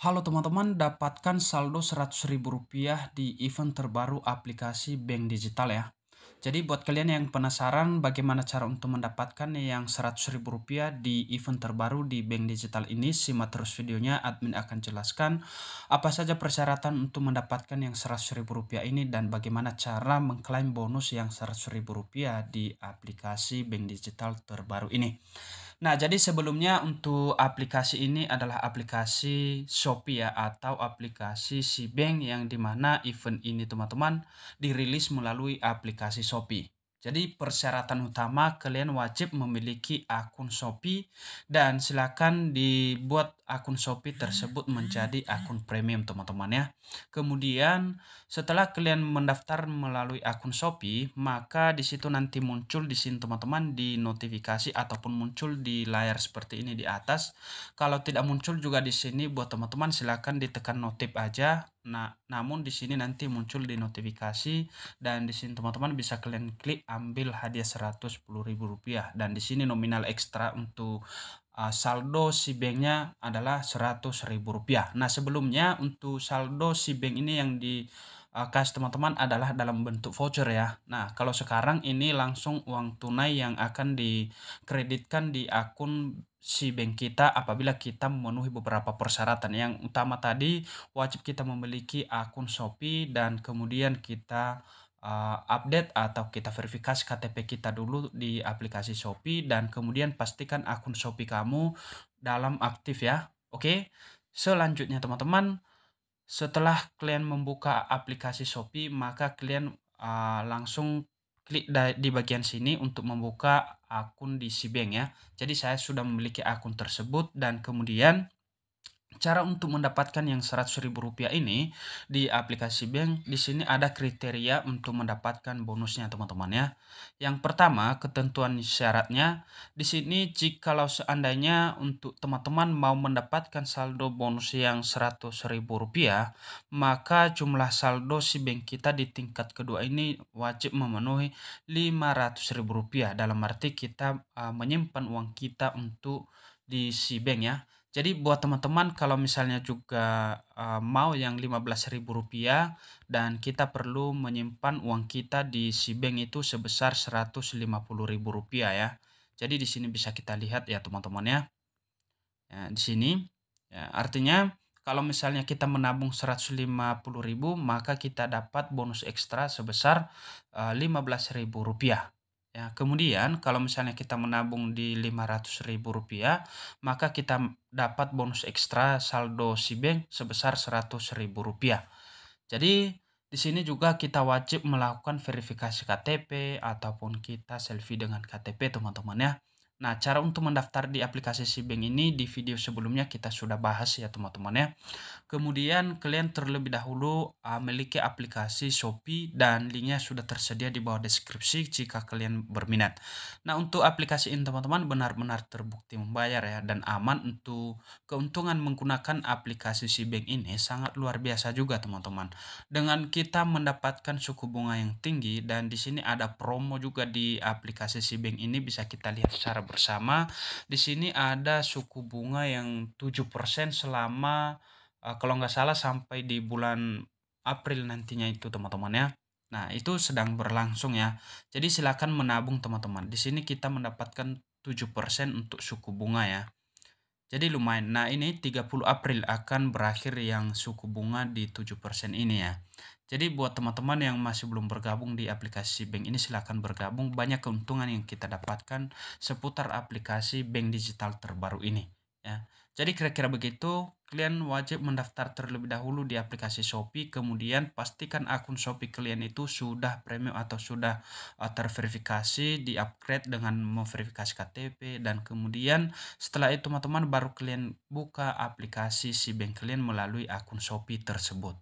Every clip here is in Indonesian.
Halo teman-teman, dapatkan saldo Rp100.000 di event terbaru aplikasi bank digital ya. Jadi buat kalian yang penasaran bagaimana cara untuk mendapatkan yang Rp100.000 di event terbaru di bank digital ini, simak terus videonya, admin akan jelaskan apa saja persyaratan untuk mendapatkan yang Rp100.000 ini dan bagaimana cara mengklaim bonus yang Rp100.000 di aplikasi bank digital terbaru ini. Nah, jadi sebelumnya untuk aplikasi ini adalah aplikasi Shopee ya atau aplikasi Sibank yang dimana event ini teman-teman dirilis melalui aplikasi Shopee. Jadi persyaratan utama kalian wajib memiliki akun Shopee dan silakan dibuat akun Shopee tersebut menjadi akun premium teman-teman ya. Kemudian setelah kalian mendaftar melalui akun Shopee, maka di situ nanti muncul di sini teman-teman di notifikasi ataupun muncul di layar seperti ini di atas. Kalau tidak muncul juga di sini buat teman-teman silakan ditekan notif aja Nah, namun di sini nanti muncul di notifikasi dan di sini teman-teman bisa kalian klik ambil hadiah Rp110.000 dan di sini nominal ekstra untuk uh, saldo si banknya adalah Rp100.000. Nah, sebelumnya untuk saldo si bank ini yang di Eh, cash teman-teman adalah dalam bentuk voucher ya. Nah, kalau sekarang ini langsung uang tunai yang akan dikreditkan di akun si bank kita apabila kita memenuhi beberapa persyaratan. Yang utama tadi wajib kita memiliki akun Shopee dan kemudian kita uh, update atau kita verifikasi KTP kita dulu di aplikasi Shopee dan kemudian pastikan akun Shopee kamu dalam aktif ya. Oke. Selanjutnya teman-teman setelah kalian membuka aplikasi Shopee maka kalian uh, ah, langsung klik di bagian sini untuk membuka akun di Sibeng ya. Jadi saya sudah memiliki akun tersebut dan kemudian Cara untuk mendapatkan yang 100.000 rupiah ini di aplikasi bank, di sini ada kriteria untuk mendapatkan bonusnya teman-teman ya. Yang pertama, ketentuan syaratnya. Di sini jikalau seandainya untuk teman-teman mau mendapatkan saldo bonus yang 100.000 rupiah, maka jumlah saldo si bank kita di tingkat kedua ini wajib memenuhi 500.000 rupiah. Dalam arti kita uh, menyimpan uang kita untuk di si bank ya. Jadi buat teman-teman kalau misalnya juga uh, mau yang Rp15.000 dan kita perlu menyimpan uang kita di si bank itu sebesar Rp150.000 ya. Jadi di sini bisa kita lihat ya teman-teman ya. ya. Di sini ya, artinya kalau misalnya kita menabung 150.000 maka kita dapat bonus ekstra sebesar Rp15.000 Ya, kemudian kalau misalnya kita menabung di Rp500.000, maka kita dapat bonus ekstra saldo si bank sebesar Rp100.000. Jadi, di sini juga kita wajib melakukan verifikasi KTP ataupun kita selfie dengan KTP, teman-teman ya. Nah, cara untuk mendaftar di aplikasi Sibank ini di video sebelumnya kita sudah bahas ya teman-teman ya. Kemudian kalian terlebih dahulu uh, memiliki aplikasi Shopee dan linknya sudah tersedia di bawah deskripsi jika kalian berminat. Nah, untuk aplikasi ini teman-teman benar-benar terbukti membayar ya dan aman untuk keuntungan menggunakan aplikasi Sibank ini sangat luar biasa juga teman-teman. Dengan kita mendapatkan suku bunga yang tinggi dan di sini ada promo juga di aplikasi Sibank ini bisa kita lihat secara bersama. Di sini ada suku bunga yang 7% selama eh, kalau nggak salah sampai di bulan April nantinya itu teman-teman ya. Nah, itu sedang berlangsung ya. Jadi silakan menabung teman-teman. Di sini kita mendapatkan 7% untuk suku bunga ya. Jadi lumayan. Nah, ini 30 April akan berakhir yang suku bunga di 7% ini ya. Jadi buat teman-teman yang masih belum bergabung di aplikasi bank ini silahkan bergabung. Banyak keuntungan yang kita dapatkan seputar aplikasi bank digital terbaru ini. Ya. Jadi kira-kira begitu, kalian wajib mendaftar terlebih dahulu di aplikasi Shopee, kemudian pastikan akun Shopee kalian itu sudah premium atau sudah eh, terverifikasi, di-upgrade dengan memverifikasi KTP, dan kemudian setelah itu teman-teman baru kalian buka aplikasi si bank kalian melalui akun Shopee tersebut.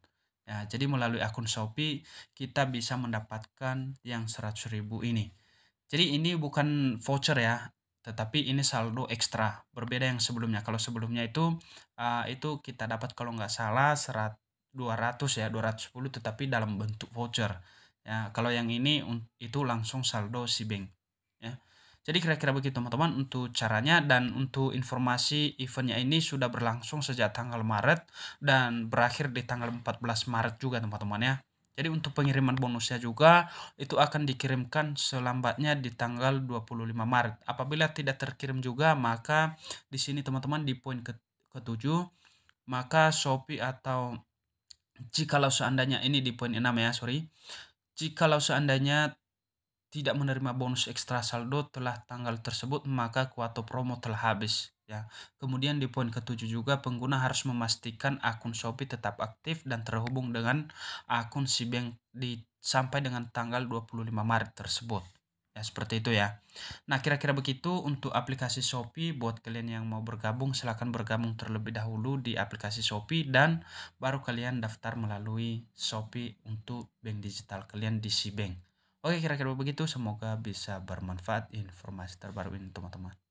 Ya, jadi melalui akun Shopee kita bisa mendapatkan yang 100.000 ini. Jadi ini bukan voucher ya, tetapi ini saldo ekstra. Berbeda yang sebelumnya. Kalau sebelumnya itu uh, itu kita dapat kalau nggak salah 100 200 ya, 210 tetapi dalam bentuk voucher. Ya, kalau yang ini itu langsung saldo si bank. Ya. Jadi kira-kira begitu teman-teman untuk caranya dan untuk informasi eventnya ini sudah berlangsung sejak tanggal Maret dan berakhir di tanggal 14 Maret juga teman-teman ya. Jadi untuk pengiriman bonusnya juga itu akan dikirimkan selambatnya di tanggal 25 Maret. Apabila tidak terkirim juga maka di sini teman-teman di poin ke ketujuh maka Shopee atau jikalau seandainya ini di poin 6 ya sorry jikalau seandainya tidak menerima bonus ekstra saldo telah tanggal tersebut maka kuota promo telah habis ya. Kemudian di poin ketujuh juga pengguna harus memastikan akun Shopee tetap aktif dan terhubung dengan akun Sibank di sampai dengan tanggal 25 Maret tersebut. Ya, seperti itu ya. Nah, kira-kira begitu untuk aplikasi Shopee buat kalian yang mau bergabung silahkan bergabung terlebih dahulu di aplikasi Shopee dan baru kalian daftar melalui Shopee untuk bank digital kalian di Sibank. Oke, kira-kira begitu. Semoga bisa bermanfaat informasi terbaru ini, teman-teman.